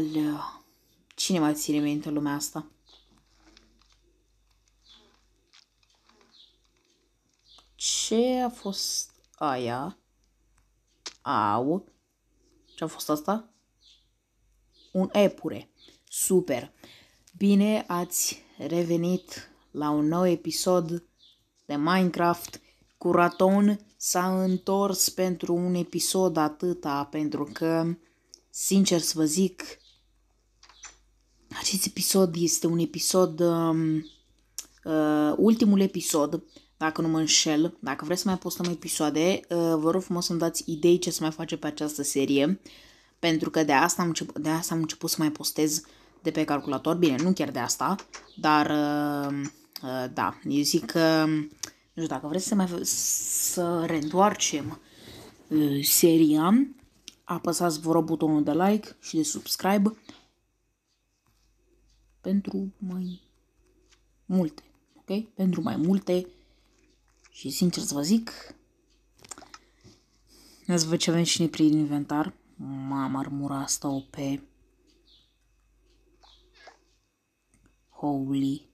Aoleu, cine mai ține minte lumea asta? Ce a fost aia? Au. Ce a fost asta? Un epure. Super. Bine ați revenit la un nou episod de Minecraft. Curaton s-a întors pentru un episod atâta, pentru că, sincer să vă zic, acest episod este un episod, um, uh, ultimul episod, dacă nu mă înșel. Dacă vreți să mai postăm episoade, uh, vă rog frumos să-mi dați idei ce să mai face pe această serie, pentru că de asta am, început, de asta am început să mai postez de pe calculator. Bine, nu chiar de asta, dar uh, uh, da, eu zic că, nu știu, dacă vreți să mai să reîntoarcem uh, seria, apăsați vă rog butonul de like și de subscribe pentru mai multe, ok? Pentru mai multe și sincer să vă zic, ne văd ce avem și ne prin inventar. Mama armura asta o pe... Holy.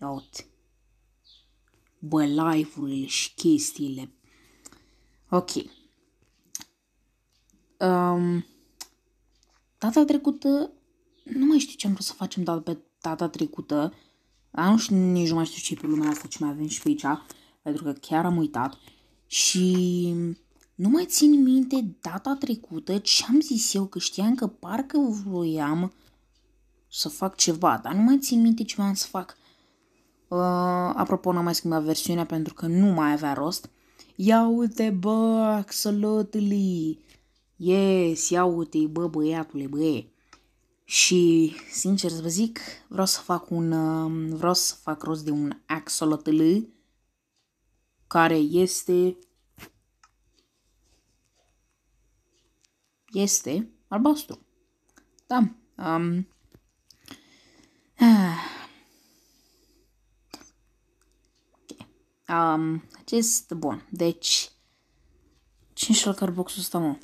Ia uite. Bă, live-urile și chestiile. Ok. Um, data trecută nu mai știu ce am vrut să facem pe data trecută. Dar nu știu, nici nu mai știu ce e pe lumea asta, ce mai avem și pe aici. Pentru că chiar am uitat. Și nu mai țin minte data trecută ce am zis eu, că știam că parcă vroiam să fac ceva, dar nu mai țin minte ce v-am să fac. Uh, apropo, n-am mai schimbat versiunea pentru că nu mai avea rost. Ia uite, bă, absolutely! Yes, ia uite, bă, băiatule, băie! Și, sincer să vă zic, vreau să fac un, um, vreau să fac rost de un axolotl care este este albastru. Da. Um, okay. um, acest, bun, deci 5 la carboxul ăsta, mă.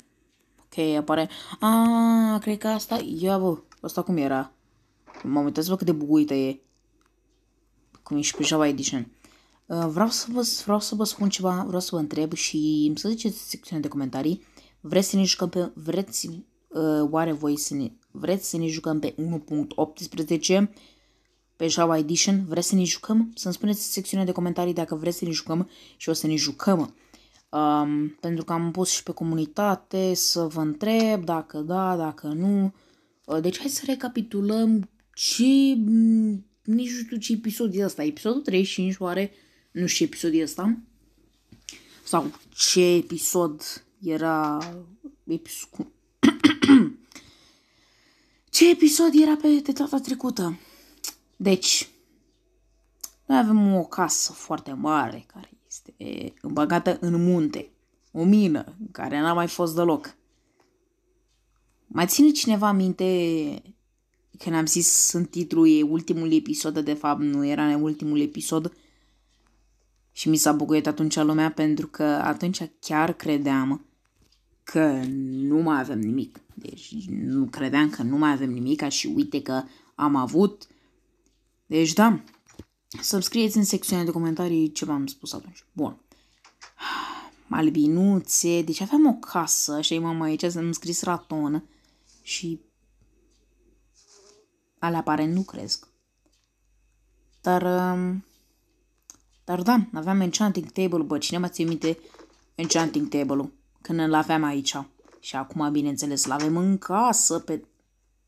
Ok, apare. Ah, cred că asta, ia bă, Asta cum era? M-am uitat bă cât de buguită e. Cum ești pe Java Edition. Uh, vreau, să vă, vreau să vă spun ceva, vreau să vă întreb și îmi să ziceți în secțiunea de comentarii. Vreți să ne jucăm pe... Vreți, uh, oare voi să ne... Vreți să ne jucăm pe 1.18 pe Java Edition? Vreți să ne jucăm? Să-mi spuneți în secțiunea de comentarii dacă vreți să ne jucăm și o să ne jucăm. Um, pentru că am pus și pe comunitate să vă întreb dacă da, dacă nu Uh, deci hai să recapitulăm ce... Mm, nici nu știu ce episod e ăsta. Episodul 35 oare? Nu știu ce episod e ăsta. Sau ce episod era... Episod... ce episod era pe de data trecută? Deci, noi avem o casă foarte mare care este băgată în munte. O mină în care n-a mai fost deloc. Mai ține cineva minte când am zis în titlu e ultimul episod, de fapt nu era ultimul episod și mi s-a bucurat atunci lumea pentru că atunci chiar credeam că nu mai avem nimic. Deci nu credeam că nu mai avem nimic și uite că am avut. Deci da, să scrieți în secțiunea de comentarii ce v-am spus atunci. Bun. Albinuțe, deci aveam o casă și mama aici să-mi scris ratonă și ale apare nu cresc. Dar, um, dar da, aveam Enchanting Table, bă, cine mă ți minte Enchanting Table-ul când îl aveam aici. Și acum, bineînțeles, l-avem în casă pe...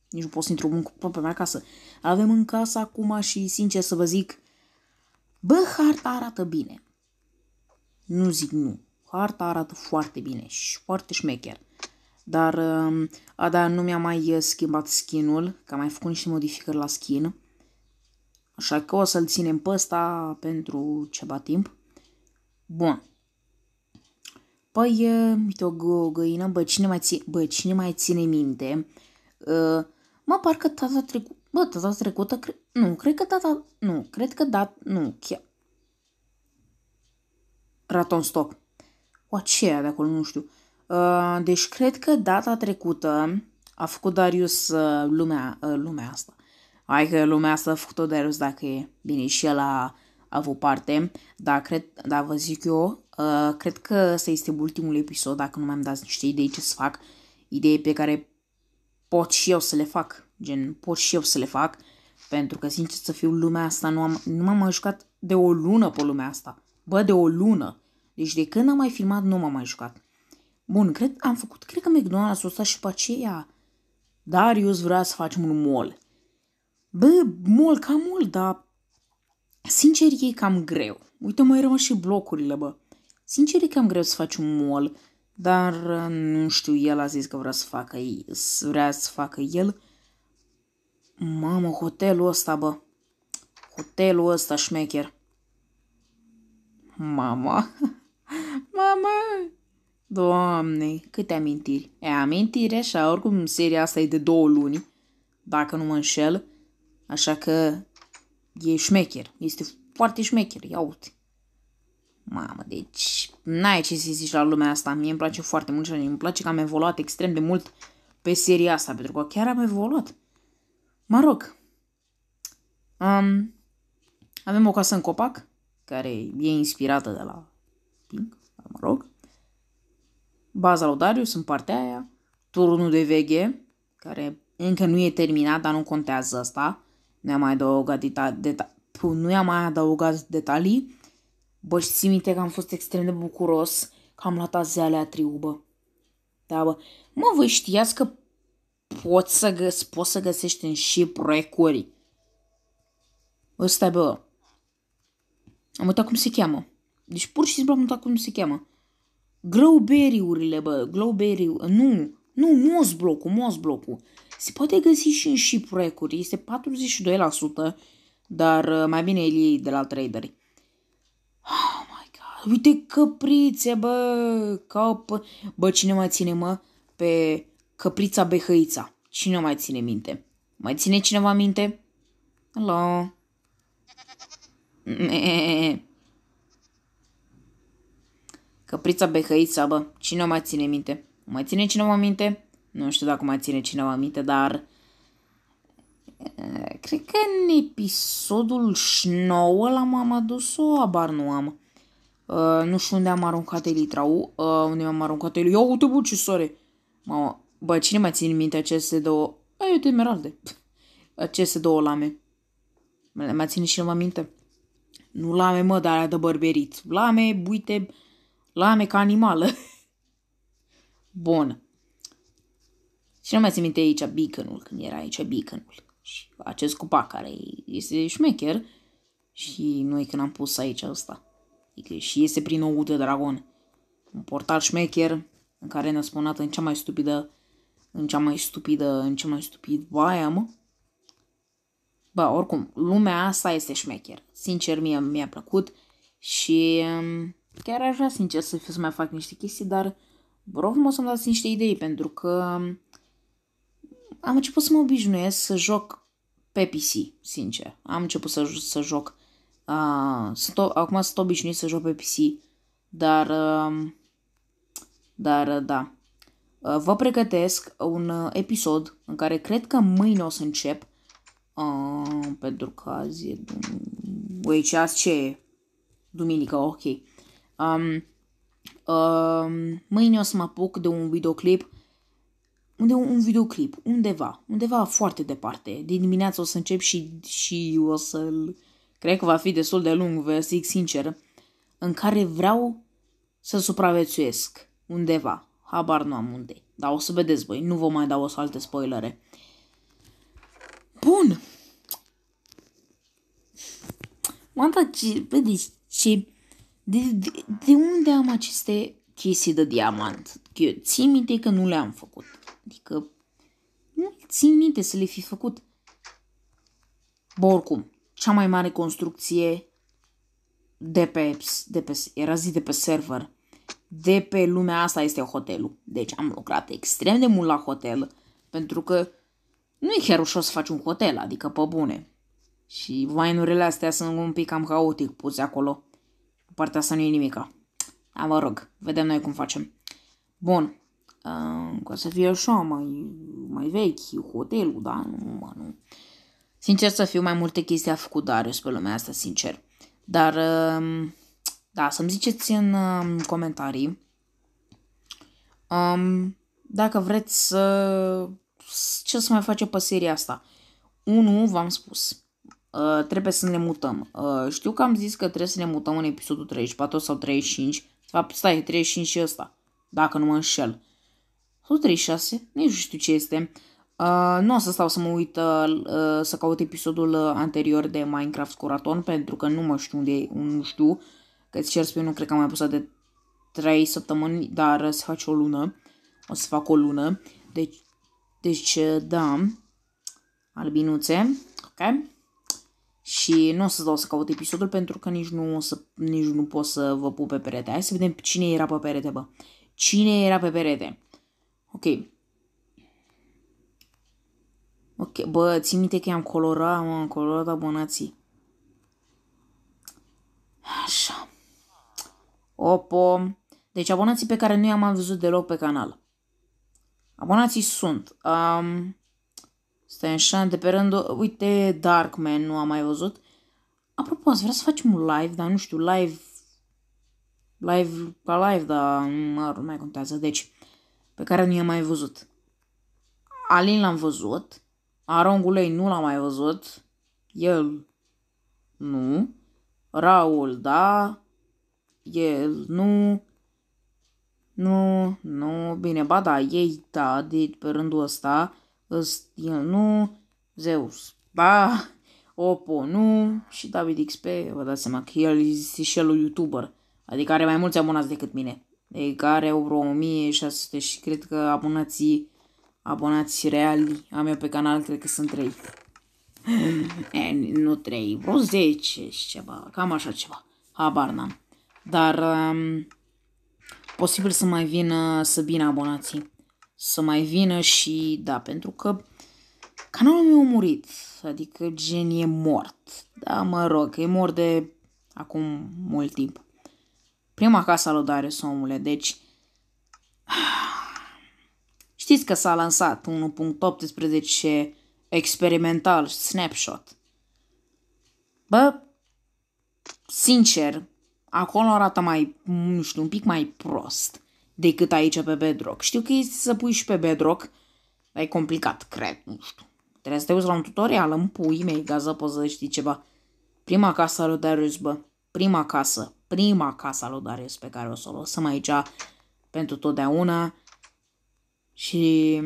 Nici nu pot să intru în propria mea casă. L-avem în casă acum și, sincer să vă zic, bă, harta arată bine. Nu zic nu. Harta arată foarte bine și foarte șmecher dar um, da, nu mi-a mai uh, schimbat skinul, că am mai făcut niște modificări la skin. Așa că o să-l ținem pe ăsta pentru ceva timp. Bun. Păi, uh, uite o găină, bă, cine mai ține, bă, cine mai ține minte? Uh, mă, parcă tata trecută, bă, tata trecută, cre- nu, cred că tata, nu, cred că da, nu, chiar. Raton stop. O, aceea de acolo, nu știu. Uh, deci cred că data trecută a făcut Darius uh, lumea, uh, lumea asta. Hai că lumea asta a făcut-o Darius dacă e bine și el a avut parte, dar cred, dar vă zic eu, cred că ăsta este ultimul episod, dacă nu mi-am dat niște idei ce să fac, idei pe care pot și eu să le fac, gen pot și eu să le fac, pentru că sincer să fiu lumea asta, nu, am, nu m-am mai jucat de o lună pe lumea asta, bă, de o lună, deci de când am mai filmat nu m-am mai jucat. Bun, cred am făcut, cred că McDonald's-ul ăsta și pe aceea. Darius vrea să facem un mol. Bă, mol, cam mult, dar sincer e cam greu. Uite, mai rămân și blocurile, bă. Sincer e cam greu să faci un mol, dar uh, nu știu, el a zis că vrea să facă, vrea să facă el. Mamă, hotelul ăsta, bă. Hotelul ăsta, șmecher. Mama. Mama. Doamne, câte amintiri! E amintire și oricum seria asta e de două luni, dacă nu mă înșel, așa că e șmecher, este foarte șmecher, ia uite. Mamă, deci n-ai ce să zici la lumea asta, mie îmi place foarte mult și îmi place că am evoluat extrem de mult pe seria asta, pentru că chiar am evoluat. Mă rog, um, avem o casă în copac, care e inspirată de la Pink, Baza lui Darius în partea aia, turnul de veche, care încă nu e terminat, dar nu contează asta. Nu am mai adăugat, deta- deta- nu i-am mai adăugat detalii. Bă, și minte că am fost extrem de bucuros că am luat azi alea triubă. Da, bă. Mă, voi știați că poți să, găs- poți să găsești în și proiecturi. Ăsta, bă. Am uitat cum se cheamă. Deci pur și simplu am uitat cum se cheamă. Glowberry-urile, bă, glowberry ă, nu, nu, mosblocul, mosblocul. Se poate găsi și în shipwreck-uri, este 42%, dar ă, mai bine el iei de la traderi. Oh my god, uite căprițe, bă, cap, bă, cine mai ține, mă, pe căprița behăița? Cine mai ține minte? Mai ține cineva minte? Hello? Căprița behăit sabă, cine o mai ține minte? Mă ține cineva minte? Nu știu dacă mai ține cineva minte, dar... Eh, cred că în episodul 9 l-am am adus-o, abar nu am. Uh, nu știu unde am aruncat U, uh, unde am aruncat U. Ia uite, bă, ce soare! Mama, bă, cine mai ține minte aceste două... Ai, uite, emeralde. Aceste două lame. Mai ține și minte? Nu lame, mă, dar de bărberit. Lame, buite, Lame ca animală. Bun. Și nu mai țin minte aici beaconul, când era aici beaconul. Și acest cupac care este șmecher și noi când am pus aici ăsta. Adică și este prin ou de dragon. Un portal șmecher în care ne-a spunat în cea mai stupidă, în cea mai stupidă, în cea mai stupid, baia mă. Ba, oricum, lumea asta este șmecher. Sincer, mie mi-a plăcut și um, Chiar aș vrea sincer să fiu să mai fac niște chestii, dar vă rog frumos să-mi dați niște idei, pentru că am început să mă obișnuiesc să joc pe PC, sincer. Am început să, să joc. Uh, sunt, o, acum sunt obișnuit să joc pe PC, dar... Uh, dar, uh, da. Uh, vă pregătesc un uh, episod în care cred că mâine o să încep. Uh, pentru că azi e... Dum- Ui, ce azi ce e? Duminică, ok. Um, um, mâine o să mă apuc de un videoclip unde un videoclip, undeva, undeva foarte departe. Din dimineață o să încep și, și o să-l... Cred că va fi destul de lung, vă zic sincer. În care vreau să supraviețuiesc undeva. Habar nu am unde. Dar o să vedeți voi, nu vă mai dau o să alte spoilere. Bun. M-am dat ce, vedeți, ce de, de, de unde am aceste chestii de diamant? Eu țin minte că nu le-am făcut. Adică nu țin minte să le fi făcut. Bă, oricum, cea mai mare construcție de pe, de pe, era zi de pe server, de pe lumea asta este hotelul. Deci am lucrat extrem de mult la hotel, pentru că nu e chiar ușor să faci un hotel, adică pe bune. Și vainurile astea sunt un pic cam haotic puse acolo. Partea asta nu e nimica. A, mă rog, vedem noi cum facem. Bun. Uh, ca să fie așa, mai, mai vechi, hotelul, da? Nu, mă, nu. Sincer să fiu, mai multe chestii a făcut Darius pe lumea asta, sincer. Dar, uh, da, să-mi ziceți în uh, comentarii um, dacă vreți să... ce să mai face pe seria asta. unu v-am spus. Uh, trebuie să ne mutăm. Uh, știu că am zis că trebuie să ne mutăm în episodul 34 sau 35. De fapt, stai, 35 și ăsta, dacă nu mă înșel. Sau 36, nici nu știu ce este. Uh, nu o să stau să mă uit uh, uh să caut episodul uh, anterior de Minecraft Coraton pentru că nu mă știu unde e, nu știu. Că ți cer spune, nu cred că am mai pus de 3 săptămâni, dar se face o lună. O să fac o lună. Deci, deci da, albinuțe, ok? și nu o să dau să caut episodul pentru că nici nu, o să, nici nu pot să vă pup pe perete. Hai să vedem cine era pe perete, bă. Cine era pe perete? Ok. Ok, bă, țin minte că i-am colorat, mă, am colorat abonații. Așa. Opo. Deci abonații pe care nu i-am văzut deloc pe canal. Abonații sunt um, Stai așa, de pe rând Uite, Darkman, nu am mai văzut. Apropo, ați vrea să facem un live, dar nu știu, live... Live ca live, dar mă, nu mai contează. Deci, pe care nu i-am mai văzut. Alin l-am văzut. Aron Gulei nu l-am mai văzut. El nu. Raul, da. El nu. Nu, nu, bine, ba da, ei, da, de pe rândul ăsta. Ăstia nu, Zeus, ba, Oppo nu și David XP, vă dați seama că el este și el un YouTuber, adică are mai mulți abonați decât mine. Adică are vreo 1600 și cred că abonații, abonații reali am eu pe canal, cred că sunt 3. e, eh, nu 3, vreo 10 și ceva, cam așa ceva, habar n-am. Dar um, posibil să mai vină să bine abonații să mai vină și, da, pentru că canalul meu a murit, adică gen e mort. Da, mă rog, e mort de acum mult timp. Prima ca salutare, somule, deci... Știți că s-a lansat 1.18 experimental snapshot. Bă, sincer, acolo arată mai, nu știu, un pic mai prost decât aici pe Bedrock. Știu că este să pui și pe Bedrock, dar e complicat, cred, nu știu. Trebuie să te uiți la un tutorial, îmi pui mei, gază, poți să știi ceva. Prima casă a lui Darius, bă. Prima casă. Prima casă a lui Darius pe care o să o lăsăm aici pentru totdeauna. Și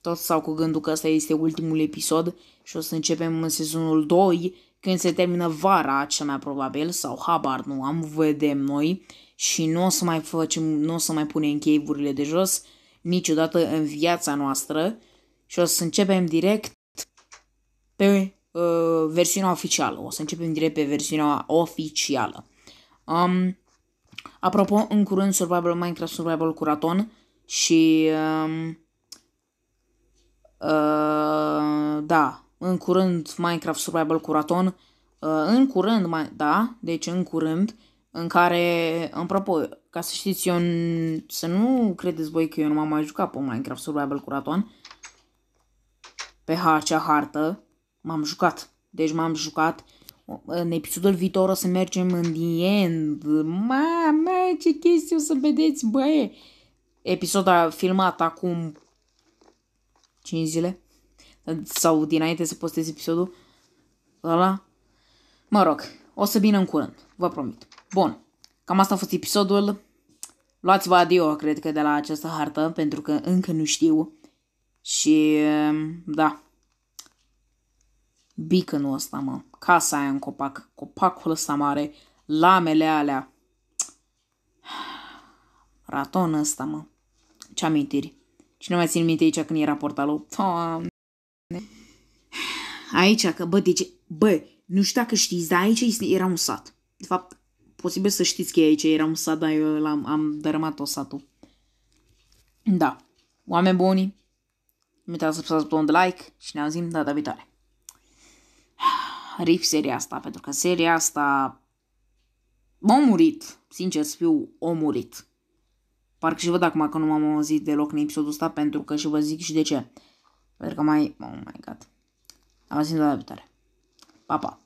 tot sau cu gândul că ăsta este ultimul episod și o să începem în sezonul 2 când se termină vara, cea mai probabil, sau habar nu am, vedem noi și nu o să mai facem, nu o să mai punem cave de jos niciodată în viața noastră și o să începem direct pe uh, versiunea oficială. O să începem direct pe versiunea oficială. Um, apropo, în curând Survival Minecraft Survival Curaton și um, uh, da, în curând Minecraft Survival Curaton, uh, în curând, mai, da, deci în curând în care, apropo, ca să știți, eu să nu credeți voi că eu nu m-am mai jucat pe Minecraft Survival cu Raton, pe acea hartă, m-am jucat. Deci m-am jucat. În episodul viitor o să mergem în The End. Mama, ce chestie o să vedeți, băie! Episodul a filmat acum 5 zile. Sau dinainte să postez episodul ăla. Mă rog, o să vină în curând, vă promit. Bun, cam asta a fost episodul. Luați-vă adio, cred că, de la această hartă, pentru că încă nu știu. Și, ehm, da. Beaconul ăsta, mă. Casa aia în copac. Copacul ăsta mare. Lamele alea. Raton ăsta, mă. Ce amintiri. Cine mai țin minte aici când era portalul? Doamne. Aici, că bă, deci, bă, nu știu dacă știți, dar aici era un sat. De fapt, Posibil să știți că aici era un sat, dar eu l-am, am dărâmat o satul. Da. Oameni buni, nu uitați să apăsați butonul de like și ne auzim data viitoare. Rip seria asta, pentru că seria asta m-a murit. Sincer să fiu, o murit. Parcă și văd acum că nu m-am auzit deloc în episodul ăsta, pentru că și vă zic și de ce. Pentru că mai... Oh my god. Am auzit data viitoare. Pa, pa.